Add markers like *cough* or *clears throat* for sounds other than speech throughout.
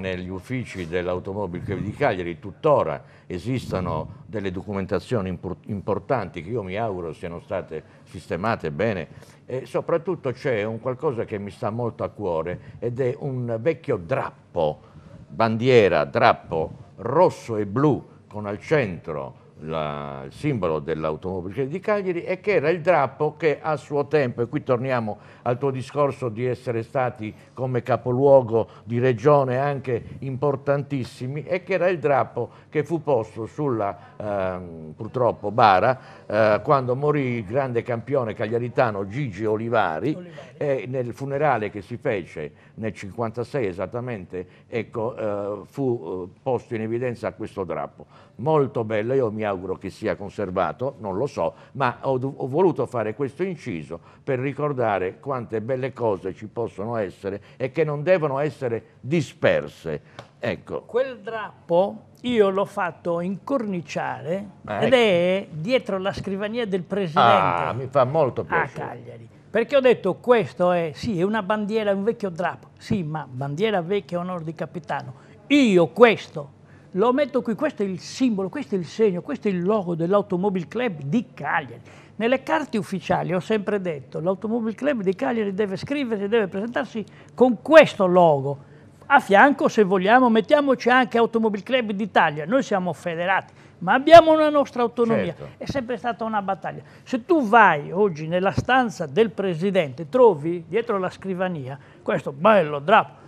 negli uffici dell'Automobile Club di Cagliari tuttora esistono delle documentazioni importanti che io mi auguro siano state sistemate bene e soprattutto c'è un qualcosa che mi sta molto a cuore ed è un vecchio drappo, bandiera, drappo rosso e blu con al centro la, il simbolo dell'automobile cioè di Cagliari e che era il drappo che a suo tempo, e qui torniamo al tuo discorso di essere stati come capoluogo di regione anche importantissimi, e che era il drappo che fu posto sulla eh, purtroppo bara eh, quando morì il grande campione cagliaritano Gigi Olivari, Olivari. E nel funerale che si fece nel 56 esattamente, ecco, eh, fu eh, posto in evidenza questo drappo. Molto bello, io mi auguro che sia conservato, non lo so, ma ho, ho voluto fare questo inciso per ricordare quante belle cose ci possono essere e che non devono essere disperse. Ecco. Quel drappo io l'ho fatto incorniciare ah, ecco. ed è dietro la scrivania del presidente. Ah, mi fa molto ah, piacere. A Cagliari. Perché ho detto questo è, sì, è una bandiera, un vecchio drappo. Sì, ma bandiera vecchia onor di capitano. Io questo lo metto qui, questo è il simbolo, questo è il segno, questo è il logo dell'Automobile Club di Cagliari. Nelle carte ufficiali ho sempre detto l'Automobile Club di Cagliari deve scriversi, deve presentarsi con questo logo. A fianco, se vogliamo, mettiamoci anche Automobile Club d'Italia. Noi siamo federati, ma abbiamo una nostra autonomia. Certo. È sempre stata una battaglia. Se tu vai oggi nella stanza del presidente, trovi dietro la scrivania questo bello drappo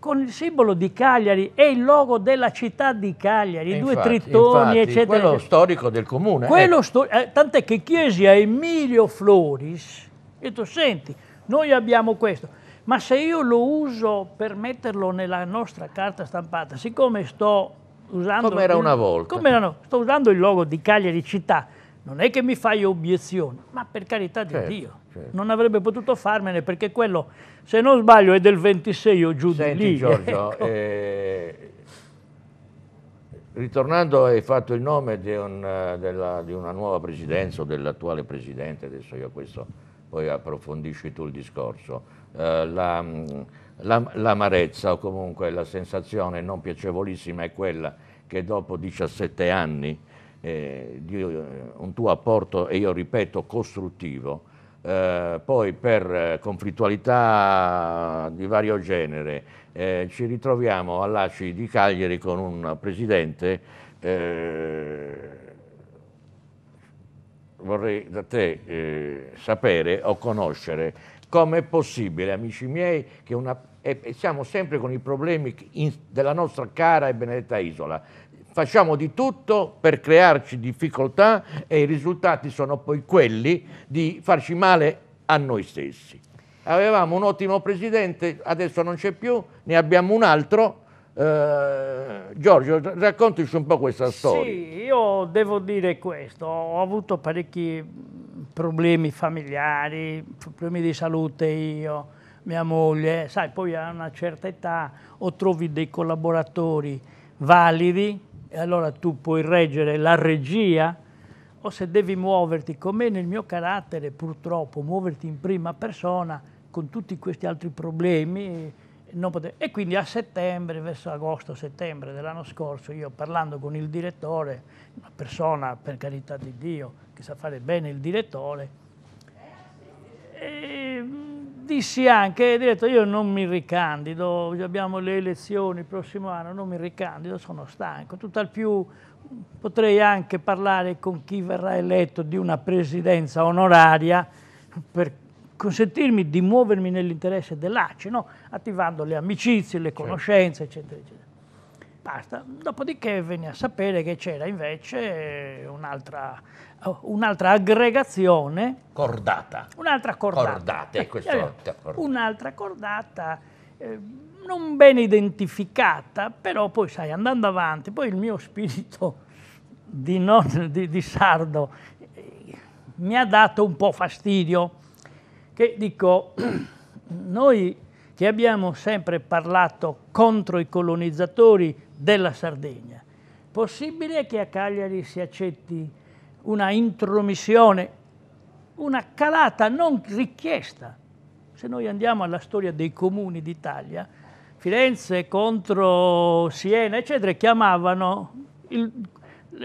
con il simbolo di Cagliari e il logo della città di Cagliari, i eh, due tritoni, infatti, eccetera. Quello storico del comune. Ecco. Eh. Sto tant'è che chiesi a Emilio Floris, ho detto, senti, noi abbiamo questo, ma se io lo uso per metterlo nella nostra carta stampata, siccome sto usando... Come era una volta. Come erano- sto usando il logo di Cagliari città, non è che mi fai obiezioni, ma per carità di certo, Dio, certo. non avrebbe potuto farmene perché quello, se non sbaglio, è del 26 o giù Senti, di lì. Giorgio, ecco. eh, ritornando hai fatto il nome di, un, della, di una nuova presidenza o dell'attuale presidente, adesso io questo poi approfondisci tu il discorso, eh, la, la, l'amarezza o comunque la sensazione non piacevolissima è quella che dopo 17 anni eh, di eh, un tuo apporto, e io ripeto, costruttivo, eh, poi per eh, conflittualità di vario genere eh, ci ritroviamo all'ACI di Cagliari con un presidente, eh, vorrei da te sapere o conoscere come è possibile, amici miei, che una e siamo sempre con i problemi della nostra cara e benedetta isola. Facciamo di tutto per crearci difficoltà e i risultati sono poi quelli di farci male a noi stessi. Avevamo un ottimo presidente, adesso non c'è più, ne abbiamo un altro, Uh, Giorgio, raccontaci un po' questa sì, storia. Sì, io devo dire questo, ho avuto parecchi problemi familiari, problemi di salute io, mia moglie, sai, poi a una certa età o trovi dei collaboratori validi e allora tu puoi reggere la regia o se devi muoverti, come nel mio carattere purtroppo, muoverti in prima persona con tutti questi altri problemi. E quindi a settembre, verso agosto-settembre dell'anno scorso, io parlando con il direttore, una persona per carità di Dio che sa fare bene il direttore, dissi anche, ho detto io non mi ricandido, abbiamo le elezioni il prossimo anno, non mi ricandido, sono stanco, tutt'al più potrei anche parlare con chi verrà eletto di una presidenza onoraria per consentirmi di muovermi nell'interesse dell'ACI, no? attivando le amicizie, le conoscenze, eccetera, eccetera. Basta. Dopodiché venne a sapere che c'era invece eh, un'altra, oh, un'altra aggregazione. Cordata. Un'altra cordata. Cordate, eh, questo, eh, un'altra cordata eh, non ben identificata, però poi sai, andando avanti, poi il mio spirito di, non, di, di sardo eh, mi ha dato un po' fastidio, che dico, *clears throat* noi che abbiamo sempre parlato contro i colonizzatori della Sardegna. Possibile che a Cagliari si accetti una intromissione, una calata non richiesta? Se noi andiamo alla storia dei comuni d'Italia, Firenze contro Siena, eccetera, chiamavano il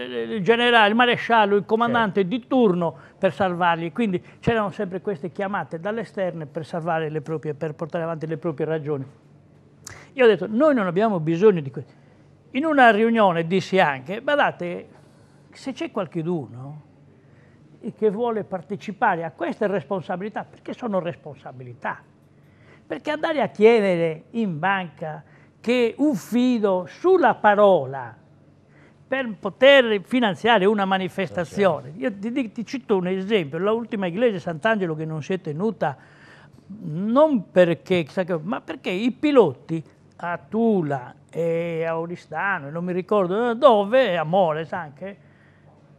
il generale, il maresciallo, il comandante certo. di turno per salvarli. Quindi c'erano sempre queste chiamate dall'esterno per salvare le proprie, per portare avanti le proprie ragioni. Io ho detto, noi non abbiamo bisogno di questo. In una riunione dissi anche, guardate, se c'è qualcuno che vuole partecipare a queste responsabilità, perché sono responsabilità, perché andare a chiedere in banca che un fido sulla parola per poter finanziare una manifestazione. Certo. Io ti, ti cito un esempio, l'ultima iglesia di Sant'Angelo che non si è tenuta non perché, ma perché i piloti a Tula e a Oristano, non mi ricordo dove, a Moles anche,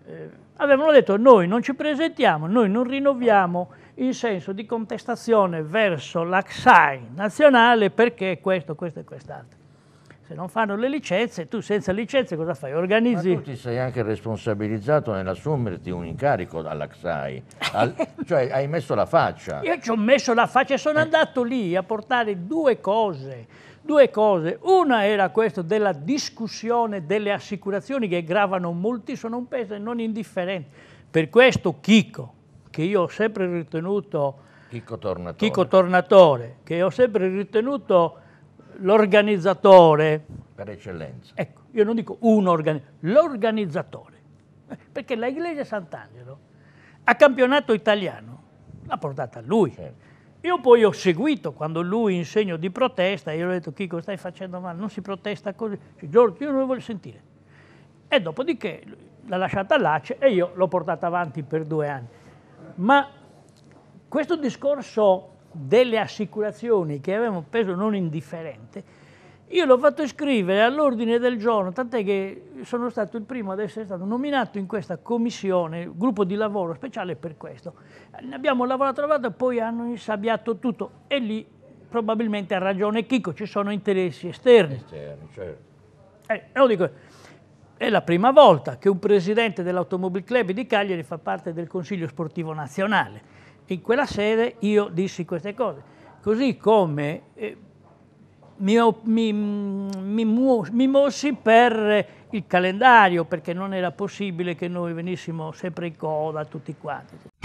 eh, avevano detto noi non ci presentiamo, noi non rinnoviamo in senso di contestazione verso la XAI nazionale perché questo, questo e quest'altro se non fanno le licenze, tu senza licenze cosa fai? Organizzi... Ma tu ti sei anche responsabilizzato nell'assumerti un incarico dalla XAI, Al... *laughs* cioè hai messo la faccia. Io ci ho messo la faccia e sono eh. andato lì a portare due cose, due cose. Una era questa della discussione delle assicurazioni che gravano molti, sono un peso e non indifferente. Per questo Chico, che io ho sempre ritenuto... Chico Tornatore. Chico Tornatore, che ho sempre ritenuto l'organizzatore... Per eccellenza. Ecco, io non dico un organizzatore, l'organizzatore. Eh, perché la Iglesia Sant'Angelo a campionato italiano l'ha portata lui. Certo. Io poi ho seguito quando lui in segno di protesta, io gli ho detto Chico stai facendo male, non si protesta così, cioè, Giorgio io non lo voglio sentire. E dopodiché l'ha lasciata all'ace cioè, e io l'ho portata avanti per due anni. Ma questo discorso delle assicurazioni che avevamo preso non indifferente, io l'ho fatto scrivere all'ordine del giorno, tant'è che sono stato il primo ad essere stato nominato in questa commissione, gruppo di lavoro speciale per questo. Ne abbiamo lavorato, lavorato, poi hanno insabbiato tutto e lì probabilmente ha ragione Chico, ci sono interessi esterni. Esterni, certo. Eh, dico, è la prima volta che un presidente dell'Automobile Club di Cagliari fa parte del Consiglio Sportivo Nazionale in quella sede io dissi queste cose, così come eh, mi, mi, mm, mi, mi, mossi per eh, il calendario, perché non era possibile che noi venissimo sempre in coda tutti quanti.